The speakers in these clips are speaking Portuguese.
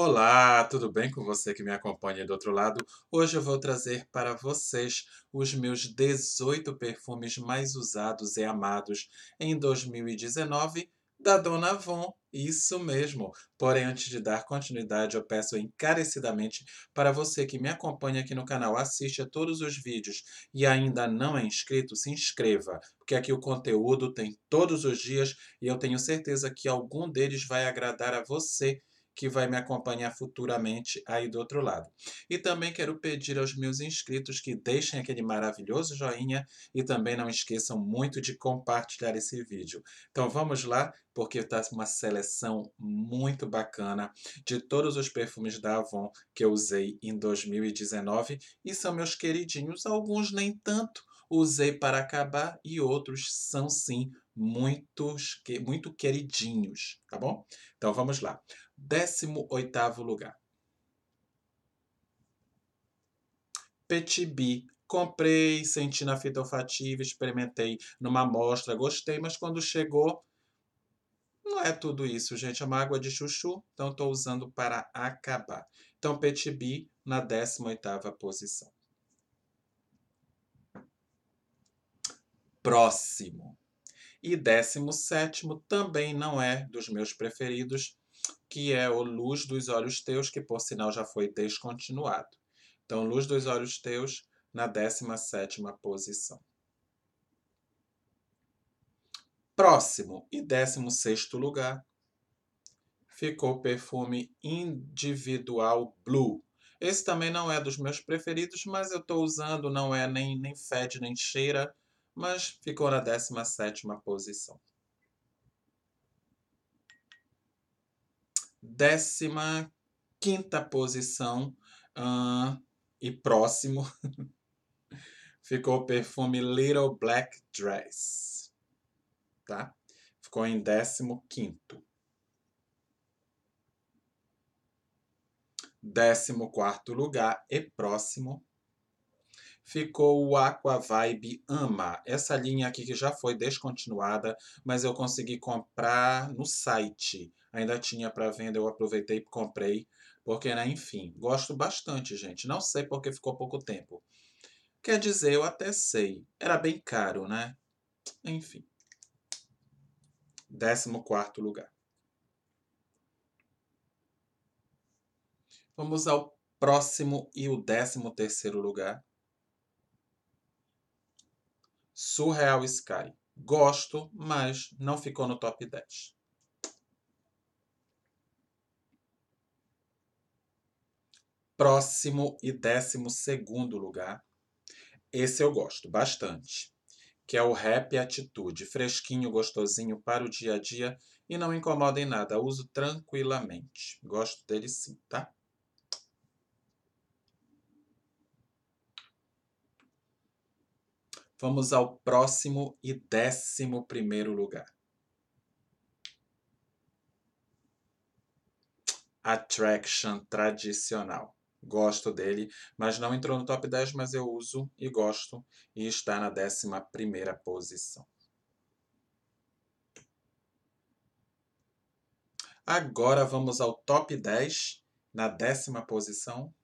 Olá, tudo bem com você que me acompanha do outro lado? Hoje eu vou trazer para vocês os meus 18 perfumes mais usados e amados em 2019 da Dona Avon. Isso mesmo. Porém, antes de dar continuidade, eu peço encarecidamente para você que me acompanha aqui no canal, assiste a todos os vídeos e ainda não é inscrito, se inscreva, porque aqui o conteúdo tem todos os dias e eu tenho certeza que algum deles vai agradar a você que vai me acompanhar futuramente aí do outro lado. E também quero pedir aos meus inscritos que deixem aquele maravilhoso joinha e também não esqueçam muito de compartilhar esse vídeo. Então vamos lá, porque está uma seleção muito bacana de todos os perfumes da Avon que eu usei em 2019 e são meus queridinhos, alguns nem tanto, usei para acabar e outros são sim muitos muito queridinhos, tá bom? Então vamos lá. 18º lugar. Petit B. Comprei, senti na fita olfativa, experimentei numa amostra, gostei, mas quando chegou, não é tudo isso, gente. É uma água de chuchu, então estou usando para acabar. Então, Petit B na 18ª posição. Próximo. E 17º também não é dos meus preferidos, que é o Luz dos Olhos Teus, que por sinal já foi descontinuado. Então, Luz dos Olhos Teus na 17 posição. Próximo e 16 lugar ficou o perfume individual Blue. Esse também não é dos meus preferidos, mas eu estou usando, não é nem, nem fede nem cheira, mas ficou na 17 posição. décima quinta posição uh, e próximo ficou o perfume Little Black Dress, tá? Ficou em décimo quinto. Décimo quarto lugar e próximo ficou o Aqua Vibe Ama. Essa linha aqui que já foi descontinuada, mas eu consegui comprar no site ainda tinha para venda, eu aproveitei e comprei, porque, né, enfim, gosto bastante, gente. Não sei porque ficou pouco tempo. Quer dizer, eu até sei, era bem caro, né? Enfim. 14 lugar. Vamos ao próximo e o 13 lugar. Surreal Sky. Gosto, mas não ficou no top 10. próximo e décimo segundo lugar. Esse eu gosto bastante, que é o Rap Atitude, fresquinho, gostosinho para o dia a dia e não incomoda em nada, uso tranquilamente. Gosto dele sim, tá? Vamos ao próximo e décimo primeiro lugar. Attraction tradicional gosto dele, mas não entrou no top 10, mas eu uso e gosto e está na 11ª posição. Agora vamos ao top 10, na décima posição.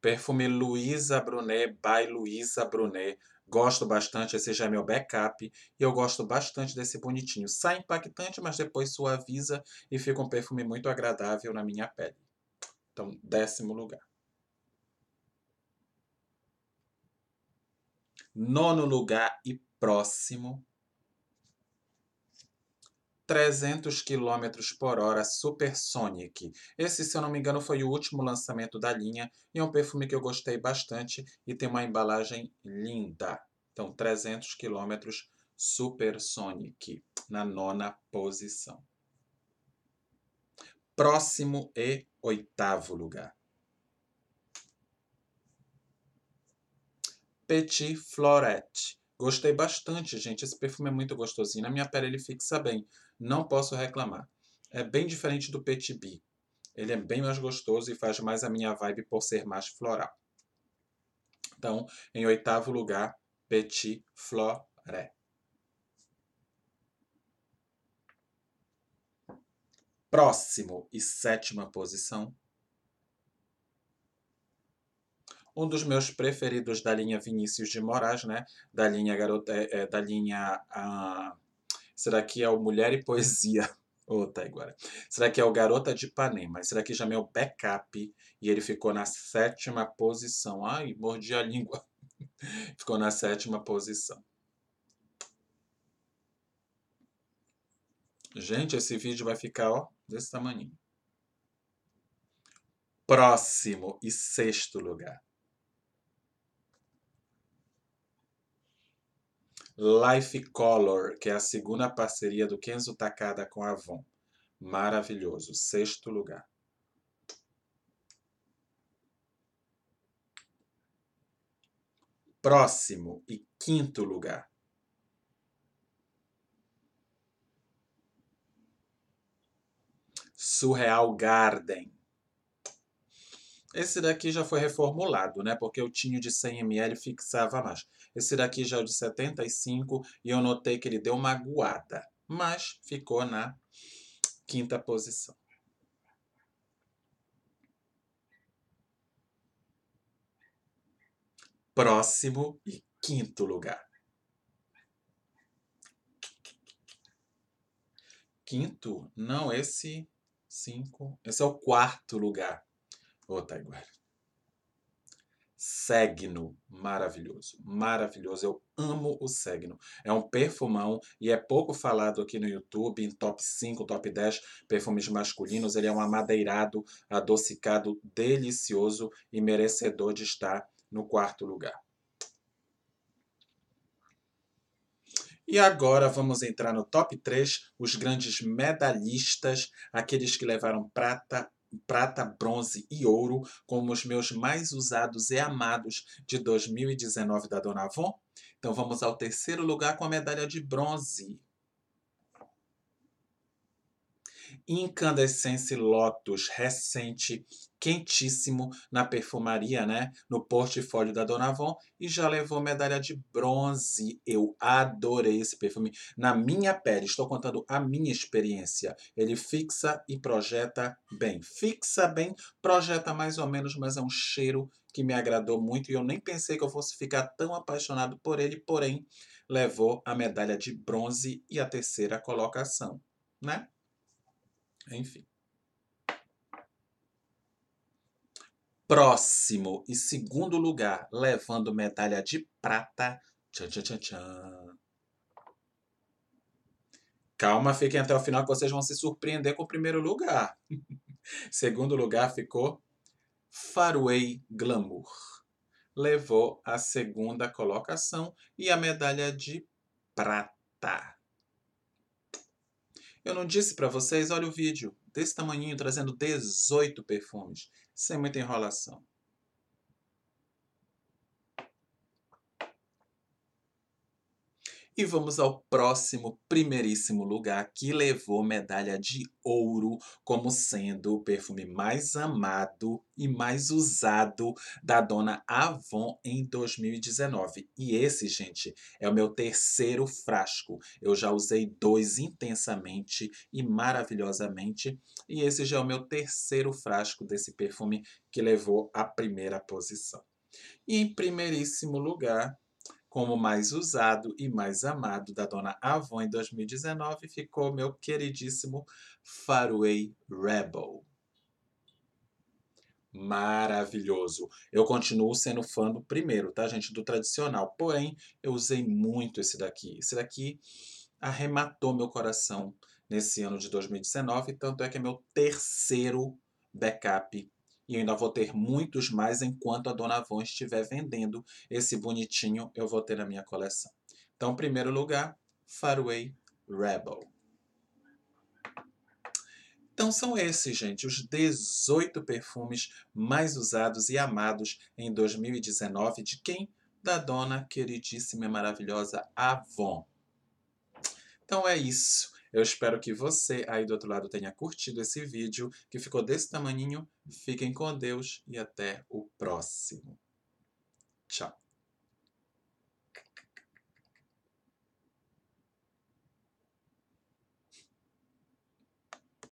Perfume Luisa Brunet by Luisa Brunet. Gosto bastante, esse já é meu backup. E eu gosto bastante desse bonitinho. Sai impactante, mas depois suaviza e fica um perfume muito agradável na minha pele. Então, décimo lugar. Nono lugar e próximo 300 km por hora Supersonic. Esse, se eu não me engano, foi o último lançamento da linha e é um perfume que eu gostei bastante e tem uma embalagem linda. Então, 300 km Supersonic na nona posição. Próximo e oitavo lugar. Petit Florette Gostei bastante, gente. Esse perfume é muito gostosinho. Na minha pele ele fixa bem. Não posso reclamar. É bem diferente do Petit Bee. Ele é bem mais gostoso e faz mais a minha vibe por ser mais floral. Então, em oitavo lugar, Petit Floré. Próximo e sétima posição, um dos meus preferidos da linha Vinícius de Moraes, né? Da linha garota, é, é da linha ah, será que é o Mulher e Poesia? Ô, oh, tá agora? será que é o Garota de Ipanema? Será que já é backup e ele ficou na sétima posição? Ai, mordi a língua. ficou na sétima posição. Gente, esse vídeo vai ficar, ó, desse tamanho. Próximo e sexto lugar. Life Color, que é a segunda parceria do Kenzo Takada com a Avon. Maravilhoso, sexto lugar. Próximo e quinto lugar. Surreal Garden. Esse daqui já foi reformulado, né? Porque o tinho de 100ml fixava mais. Esse daqui já é de 75 e eu notei que ele deu uma aguada, mas ficou na quinta posição. Próximo e quinto lugar. Quinto, não, esse cinco, esse é o quarto lugar. Ô, oh, Taiguara. Segno, maravilhoso, maravilhoso. Eu amo o Segno. É um perfumão e é pouco falado aqui no YouTube, em top 5, top 10 perfumes masculinos. Ele é um amadeirado, adocicado, delicioso e merecedor de estar no quarto lugar. E agora vamos entrar no top 3, os grandes medalhistas, aqueles que levaram prata, prata, bronze e ouro como os meus mais usados e amados de 2019 da Dona Avon? Então vamos ao terceiro lugar com a medalha de bronze. Incandescence Lotus, recente, quentíssimo na perfumaria, né? No portfólio da Dona Avon e já levou medalha de bronze. Eu adorei esse perfume na minha pele. Estou contando a minha experiência. Ele fixa e projeta bem. Fixa bem, projeta mais ou menos, mas é um cheiro que me agradou muito e eu nem pensei que eu fosse ficar tão apaixonado por ele, porém levou a medalha de bronze e a terceira colocação, né? Enfim. Próximo e segundo lugar, levando medalha de prata. Tchan, tchan, tchan, tchan. Calma, fiquem até o final que vocês vão se surpreender com o primeiro lugar. segundo lugar ficou Faraway Glamour. Levou a segunda colocação e a medalha de prata. Eu não disse para vocês, olha o vídeo, desse tamanhinho, trazendo 18 perfumes, sem muita enrolação. E vamos ao próximo, primeiríssimo lugar, que levou medalha de ouro como sendo o perfume mais amado e mais usado da dona Avon em 2019. E esse, gente, é o meu terceiro frasco. Eu já usei dois intensamente e maravilhosamente, e esse já é o meu terceiro frasco desse perfume que levou a primeira posição. E em primeiríssimo lugar, como mais usado e mais amado da dona Avon em 2019 ficou meu queridíssimo Faraway Rebel. Maravilhoso. Eu continuo sendo fã do primeiro, tá, gente? Do tradicional. Porém, eu usei muito esse daqui. Esse daqui arrematou meu coração nesse ano de 2019, tanto é que é meu terceiro backup e ainda vou ter muitos mais enquanto a Dona Von estiver vendendo esse bonitinho, eu vou ter na minha coleção. Então, primeiro lugar, Faraway Rebel. Então são esses, gente, os 18 perfumes mais usados e amados em 2019 de quem? Da dona queridíssima e maravilhosa Avon. Então é isso. Eu espero que você aí do outro lado tenha curtido esse vídeo, que ficou desse tamanhinho. Fiquem com Deus e até o próximo. Tchau.